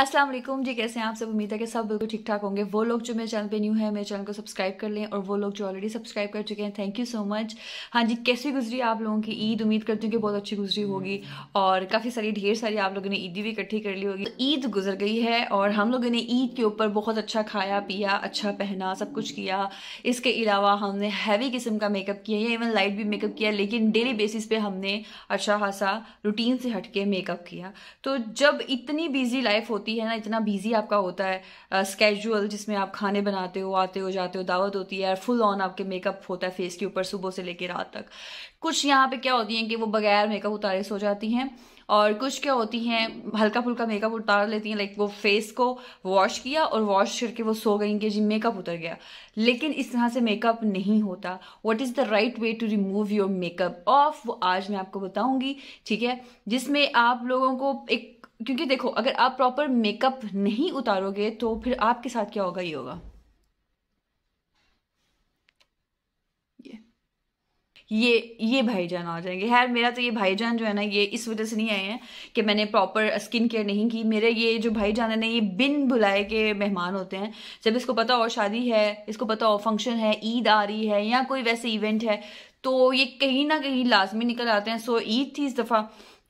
अस्सलाम वालेकुम जी कैसे हैं आप सब उम्मीद है कि सब बिल्कुल ठीक ठाक होंगे वो लोग जो मेरे चैनल पे न्यू है मेरे चैनल को सब्सक्राइब कर लें और वो लोग जो ऑलरेडी सब्सक्राइब कर चुके हैं थैंक यू सो मच हाँ जी कैसी गुजरी आप लोगों की ईद उम्मीद करती हूँ कि बहुत अच्छी गुजरी होगी हम्म। और काफ़ी सारी ढेर सारी आप लोगों ने ईदी भी इकट्ठी कर ली होगी तो ईद गुजर गई है और हम लोगों ने ईद के ऊपर बहुत अच्छा खाया पिया अच्छा पहना सब कुछ किया इसके अलावा हमने हैवी किस्म का मेकअप किया या इवन लाइट भी मेकअप किया लेकिन डेली बेसिस पे हमने अच्छा खासा रूटीन से हट मेकअप किया तो जब इतनी बिजी लाइफ होती होती है ना इतना बिजी आपका होता है स्केजुअल uh, जिसमें आप खाने बनाते हो आते हो जाते हो दावत होती है फुल ऑन आपके मेकअप होता है फेस के ऊपर सुबह से लेकर रात तक कुछ यहाँ पे क्या होती हैं कि वो बगैर मेकअप उतारे सो जाती हैं और कुछ क्या होती हैं हल्का फुल्का मेकअप उतार लेती हैं लाइक वो फेस को वॉश किया और वॉश करके वो सो गई कि जी मेकअप उतर गया लेकिन इस तरह से मेकअप नहीं होता what is the right way to remove your makeup off वो आज मैं आपको बताऊंगी ठीक है जिसमें आप लोगों को एक क्योंकि देखो अगर आप प्रॉपर मेकअप नहीं उतारोगे तो फिर आपके साथ क्या होगा ये होगा ये ये भाईजान आ जाएंगे खैर मेरा तो ये भाईजान जो है ना ये इस वजह से नहीं आए हैं कि मैंने प्रॉपर स्किन केयर नहीं की मेरे ये जो भाईजान है ना ये बिन बुलाए के मेहमान होते हैं जब इसको पता हो शादी है इसको पता हो फंक्शन है ईद आ रही है या कोई वैसे इवेंट है तो ये कहीं ना कहीं लाजमी निकल आते हैं सो ईद थी इस दफ़ा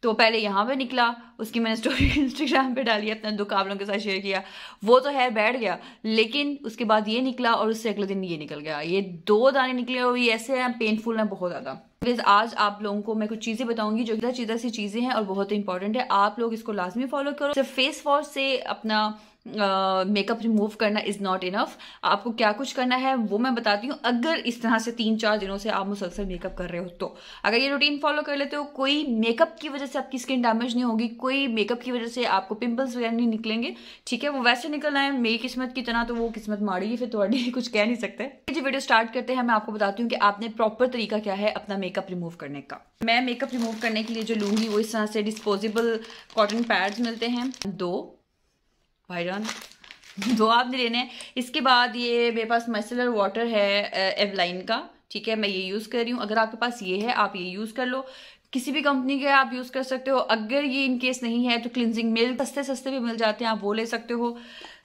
तो पहले यहाँ पे निकला उसकी मैंने स्टोरी इंस्टाग्राम पे डाली अपने दुकाबलों के साथ शेयर किया वो तो है बैठ गया लेकिन उसके बाद ये निकला और उससे अगले दिन ये निकल गया ये दो दाने निकले और ये ऐसे हैं पेनफुल हैं बहुत ज़्यादा प्लीज़ आज आप लोगों को मैं कुछ चीज़ें बताऊंगी जो इधर चीज़ा सी चीज़ें हैं और बहुत इंपॉर्टेंट है आप लोग इसको लाजमी फॉलो करो सिर्फ फेस वॉश से अपना मेकअप रिमूव करना इज़ नॉट इनफ आपको क्या कुछ करना है वो मैं बताती हूँ अगर इस तरह से तीन चार दिनों से आप मुसलसल मेकअप कर रहे हो तो अगर ये रूटीन फॉलो कर लेते हो कोई मेकअप की वजह से आपकी स्किन डैमेज नहीं होगी कोई मेकअप की वजह से आपको पिंपल्स वगैरह नहीं निकलेंगे ठीक है वो वैसे निकल आए मेरी किस्मत की तरह तो वो किस्मत मारेगी फिर थोड़ी तो कुछ कह नहीं सकते जी वीडियो स्टार्ट करते हैं मैं आपको बताती हूँ कि आपने प्रॉपर तरीका क्या है अपना मेकअप रिमूव करने का मैं मेकअप रिमूव करने के लिए जो लूँगी वो इस तरह से डिस्पोजेबल कॉटन पैड्स मिलते हैं दो भाईजान दो आपने लेने इसके बाद ये मेरे पास मसलर वाटर है एवलाइन का ठीक है मैं ये यूज़ कर रही हूँ अगर आपके पास ये है आप ये यूज़ कर लो किसी भी कंपनी के आप यूज़ कर सकते हो अगर ये इन केस नहीं है तो क्लिनजिंग मिल्क सस्ते सस्ते भी मिल जाते हैं आप वो ले सकते हो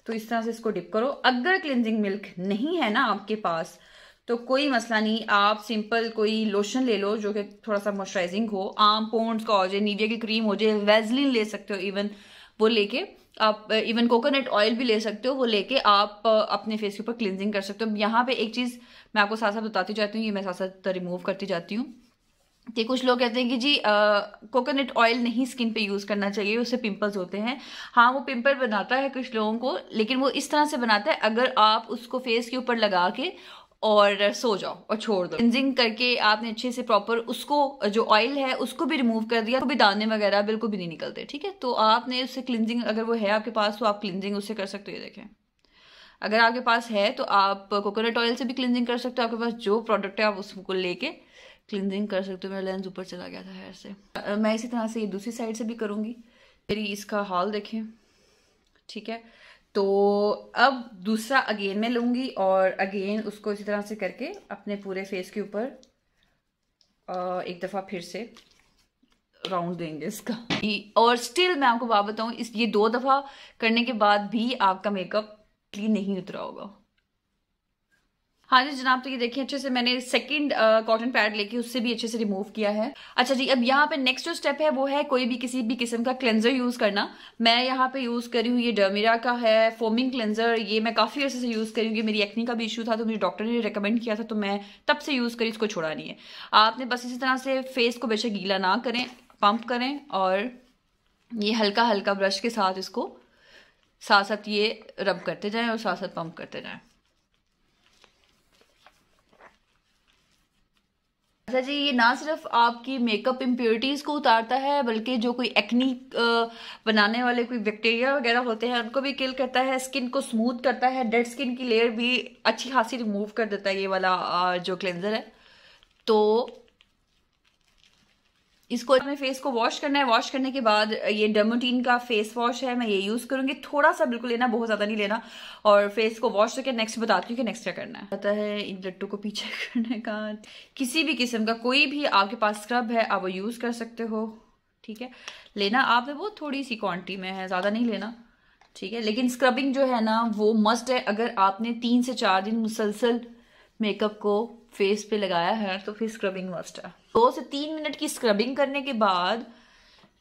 तो इस तरह से इसको डिप करो अगर क्लिनजिंग मिल्क नहीं है ना आपके पास तो कोई मसला नहीं आप सिंपल कोई लोशन ले लो जो कि थोड़ा सा मॉइस्चराइजिंग हो आम पोन्स का हो जाए नीविया की क्रीम हो जाए वेजलिन ले सकते हो इवन वो लेके आप इवन कोकोनट ऑयल भी ले सकते हो वो लेके आप uh, अपने फेस के ऊपर क्लिनजिंग कर सकते हो यहाँ पे एक चीज़ मैं आपको साथ साथ बताती जाती हूँ ये मैं साथ साथ रिमूव करती जाती हूँ कि कुछ लोग कहते हैं कि जी कोकोनट uh, ऑयल नहीं स्किन पे यूज़ करना चाहिए उससे पिंपल्स होते हैं हाँ वो पिंपल बनाता है कुछ लोगों को लेकिन वो इस तरह से बनाता है अगर आप उसको फेस के ऊपर लगा के और सो जाओ और छोड़ दो क्लिनजिंग करके आपने अच्छे से प्रॉपर उसको जो ऑयल है उसको भी रिमूव कर दिया तो भी दाने वगैरह बिल्कुल भी नहीं निकलते ठीक है तो आपने उससे क्लिनजिंग अगर वो है आपके पास तो आप क्लिनजिंग उससे कर सकते हो ये देखें अगर आपके पास है तो आप कोकोनट ऑयल से भी क्लिनजिंग कर सकते हो आपके पास जो प्रोडक्ट है आप उसको लेके क्लिनजिंग कर सकते हो मेरा लेंस ऊपर चला गया था हेयर से मैं इसी तरह से ये दूसरी साइड से भी करूँगी मेरी इसका हॉल देखें ठीक है तो अब दूसरा अगेन मैं लूँगी और अगेन उसको इसी तरह से करके अपने पूरे फेस के ऊपर एक दफ़ा फिर से राउंड देंगे इसका और स्टिल मैं आपको बात बताऊँ इस ये दो दफ़ा करने के बाद भी आपका मेकअप क्लीन नहीं उतरा होगा हाँ जी जनाब तो ये देखिए अच्छे से मैंने सेकंड कॉटन पैड लेके उससे भी अच्छे से रिमूव किया है अच्छा जी अब यहाँ पे नेक्स्ट जो स्टेप है वो है कोई भी किसी भी किस्म का क्लेंजर यूज़ करना मैं यहाँ पे यूज़ करी हूँ ये डर्मिरा का है फोमिंग क्लेंजर ये मैं काफ़ी अर्से से यूज़ करी हूँ मेरी एक्नी का भी इशू था तो मुझे डॉक्टर ने रिकमेंड किया था तो मैं तब से यूज़ करी इसको छोड़ा नहीं है आपने बस इसी तरह से फेस को बेशक गीला ना करें पंप करें और ये हल्का हल्का ब्रश के साथ इसको साथ साथ ये रब करते जाएं और साथ साथ पंप करते जाएं अच्छा जी ये ना सिर्फ आपकी मेकअप इम्प्योरिटीज़ को उतारता है बल्कि जो कोई एक्नी बनाने वाले कोई बैक्टीरिया वगैरह होते हैं उनको भी किल करता है स्किन को स्मूथ करता है डेड स्किन की लेयर भी अच्छी खासी रिमूव कर देता है ये वाला जो क्लेंजर है तो इसको हमें फेस को वॉश करना है वॉश करने के बाद ये डर्मोटीन का फेस वॉश है मैं ये यूज़ करूँगी थोड़ा सा बिल्कुल लेना बहुत ज़्यादा नहीं लेना और फेस को वॉश करके नेक्स्ट बताती हूँ कि नेक्स्ट क्या करना है पता है इन लट्टू को पीछे करने का किसी भी किस्म का कोई भी आपके पास स्क्रब है आप वो यूज़ कर सकते हो ठीक है लेना आपने वो थोड़ी सी क्वान्टिटी में है ज़्यादा नहीं लेना ठीक है लेकिन स्क्रबिंग जो है ना वो मस्ट है अगर आपने तीन से चार दिन मुसलसल मेकअप को फेस पे लगाया है तो फिर स्क्रबिंग मस्ट है दो से तीन मिनट की स्क्रबिंग करने के बाद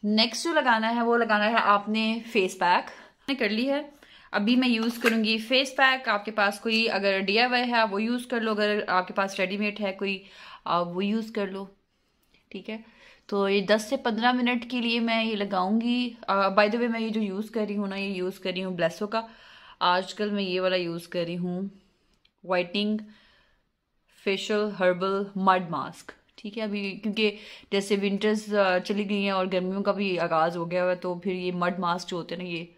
नेक्स्ट जो लगाना है वो लगाना है आपने फेस पैक ने कर ली है अभी मैं यूज़ करूंगी फेस पैक आपके पास कोई अगर डी है वो यूज़ कर लो अगर आपके पास रेडीमेड है कोई आप वो यूज़ कर लो ठीक है तो ये 10 से 15 मिनट के लिए मैं ये लगाऊंगी बाय द वे मैं ये जो यूज़ कर रही हूँ ना ये यूज़ कर रही हूँ ब्लेसो का आजकल मैं ये वाला यूज़ कर रही हूँ whitening facial herbal mud mask ठीक है अभी क्योंकि जैसे विंटर्स चली गई हैं और गर्मियों का भी आगाज़ हो गया है तो फिर ये मड मास्क जो होते हैं ना ये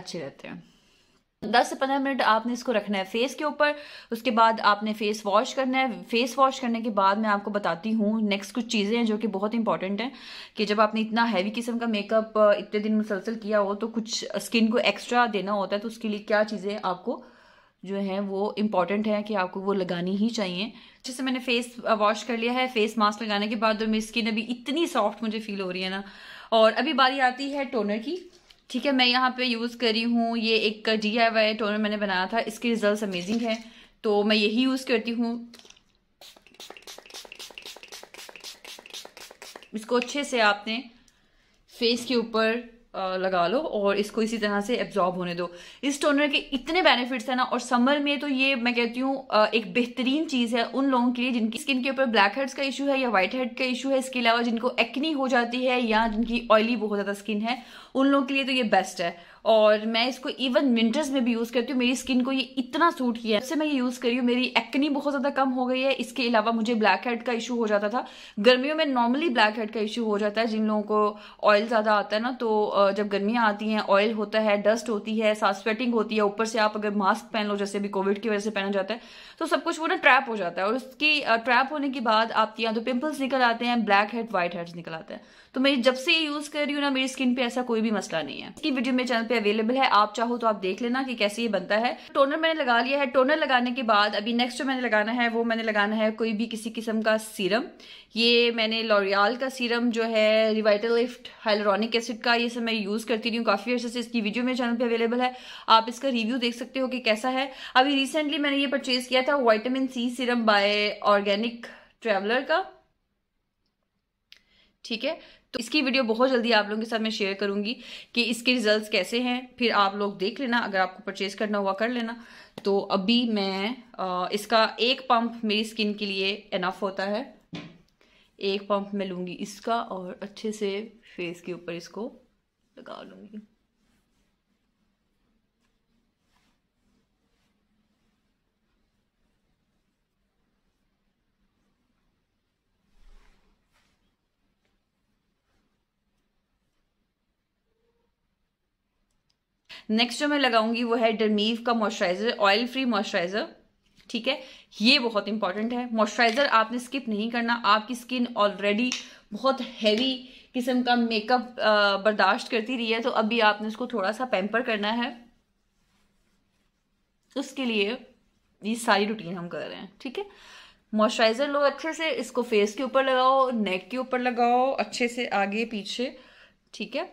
अच्छे रहते हैं दस से पंद्रह मिनट आपने इसको रखना है फेस के ऊपर उसके बाद आपने फेस वॉश करना है फेस वॉश करने के बाद मैं आपको बताती हूँ नेक्स्ट कुछ चीज़ें हैं जो कि बहुत इंपॉर्टेंट हैं कि जब आपने इतना हैवी किस्म का मेकअप इतने दिन मुसलसल किया हो तो कुछ स्किन को एक्स्ट्रा देना होता है तो उसके लिए क्या चीज़ें आपको जो हैं वो इम्पॉर्टेंट है कि आपको वो लगानी ही चाहिए अच्छे से मैंने फेस वॉश uh, कर लिया है फेस मास्क लगाने के बाद तो मेरी स्किन अभी इतनी सॉफ्ट मुझे फील हो रही है ना और अभी बारी आती है टोनर की ठीक है मैं यहाँ पे यूज़ करी हूँ ये एक डी आई टोनर मैंने बनाया था इसके रिजल्ट अमेजिंग है तो मैं यही यूज़ करती हूँ इसको अच्छे से आपने फेस के ऊपर लगा लो और इसको इसी तरह से एब्जॉर्ब होने दो इस टोनर के इतने बेनिफिट्स हैं ना और समर में तो ये मैं कहती हूँ एक बेहतरीन चीज़ है उन लोगों के लिए जिनकी स्किन के ऊपर ब्लैक हेड्स का इशू है या व्हाइट हेड का इशू है इसके अलावा जिनको एक्नी हो जाती है या जिनकी ऑयली बहुत ज़्यादा स्किन है उन लोगों के लिए तो ये बेस्ट है और मैं इसको इवन विंटर्स में भी यूज़ करती हूँ मेरी स्किन को ये इतना सूट किया है मैं ये यूज़ करी हूँ मेरी एक्नी बहुत ज़्यादा कम हो गई है इसके अलावा मुझे ब्लैक हेड का इशू हो जाता था गर्मियों में नॉर्मली ब्लैक हेड का इशू हो जाता है जिन लोगों को ऑयल ज़्यादा आता है ना तो जब गर्मियां आती हैं ऑयल होता है डस्ट होती है सास स्वेटिंग होती है ऊपर से आप अगर मास्क पहन लो जैसे भी कोविड की वजह से पहना जाता है तो सब कुछ वो ना ट्रैप हो जाता है और उसकी ट्रैप होने के बाद आपकी यहाँ तो पिंपल्स निकल आते हैं ब्लैक हेड व्हाइट हेड्स निकल आते हैं तो मैं जब से ये यूज कर रही हूँ ना मेरी स्किन पे ऐसा कोई भी मसला नहीं है इसकी वीडियो मेरे चैनल पे अवेलेबल है आप चाहो तो आप देख लेना कि कैसे ये बनता है टोनर मैंने लगा लिया है टोनर लगाने के बाद अभी नेक्स्ट जो मैंने लगाना है वो मैंने लगाना है कोई भी किसी किस्म का सीरम ये मैंने लॉरियाल का सीरम जो है रिवाइटलिफ्ट हाइलोरिक एसिड का ये सब मैं यूज़ करती रही हूँ काफ़ी अर्से से इसकी वीडियो मेरे चैनल पर अवेलेबल है आप इसका रिव्यू देख सकते हो कि कैसा है अभी रिसेंटली मैंने ये परचेज किया था vitamin C serum by organic traveller का ठीक है तो इसकी वीडियो बहुत जल्दी आप लोगों के साथ मैं शेयर करूंगी कि इसके रिजल्ट्स कैसे हैं फिर आप लोग देख लेना अगर आपको परचेज करना हुआ कर लेना तो अभी मैं आ, इसका एक पंप मेरी स्किन के लिए एनफ होता है एक पंप मैं लूँगी इसका और अच्छे से फेस के ऊपर इसको लगा लूँगी नेक्स्ट जो मैं लगाऊंगी वो है डरमीव का मॉइस्चराइजर ऑयल फ्री मॉइस्चराइजर ठीक है ये बहुत इंपॉर्टेंट है मॉइस्चराइजर आपने स्किप नहीं करना आपकी स्किन ऑलरेडी बहुत हैवी किस्म का मेकअप बर्दाश्त करती रही है तो अभी आपने उसको थोड़ा सा पेम्पर करना है उसके लिए ये सारी रूटीन हम कर रहे हैं ठीक है मॉइस्चराइजर लो अच्छे से इसको फेस के ऊपर लगाओ नेक के ऊपर लगाओ अच्छे से आगे पीछे ठीक है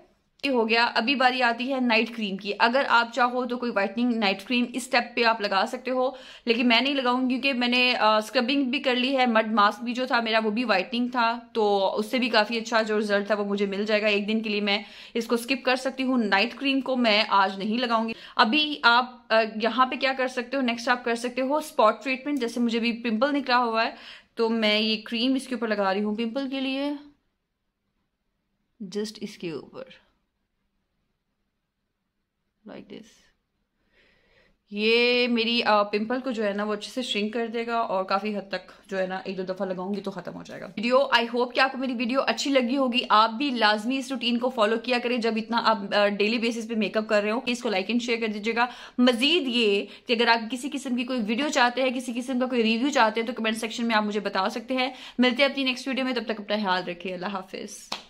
हो गया अभी बारी आती है नाइट क्रीम की अगर आप चाहो तो कोई वाइटनिंग नाइट क्रीम इस स्टेप पे आप लगा सकते हो लेकिन मैं नहीं लगाऊंगी क्योंकि मैंने आ, स्क्रबिंग भी कर ली है मड मास्क भी जो था मेरा वो भी वाइटनिंग था तो उससे भी काफ़ी अच्छा जो रिजल्ट था वो मुझे मिल जाएगा एक दिन के लिए मैं इसको स्किप कर सकती हूँ नाइट क्रीम को मैं आज नहीं लगाऊंगी अभी आप यहाँ पे क्या कर सकते हो नेक्स्ट आप कर सकते हो स्पॉट ट्रीटमेंट जैसे मुझे भी पिंपल निकला हुआ है तो मैं ये क्रीम इसके ऊपर लगा रही हूँ पिंपल के लिए जस्ट इसके ऊपर लाइक दिस ये मेरी पिंपल को जो है ना वो अच्छे से श्रिंक कर देगा और काफ़ी हद तक जो है ना एक दो दफ़ा लगाऊंगी तो ख़त्म हो जाएगा वीडियो आई होप कि आपको मेरी वीडियो अच्छी लगी होगी आप भी लाजमी इस रूटीन को फॉलो किया करें जब इतना आप डेली बेसिस पे मेकअप कर रहे हो इसको लाइक एंड शेयर कर दीजिएगा मजीद ये कि अगर आप किसी किस्म की कोई वीडियो चाहते हैं किसी किस्म का कोई रिव्यू चाहते हैं तो कमेंट सेक्शन में आप मुझे बता सकते हैं मिलते हैं अपनी नेक्स्ट वीडियो में तब तक अपना ख्याल रखिए अल्लाह हाफिज़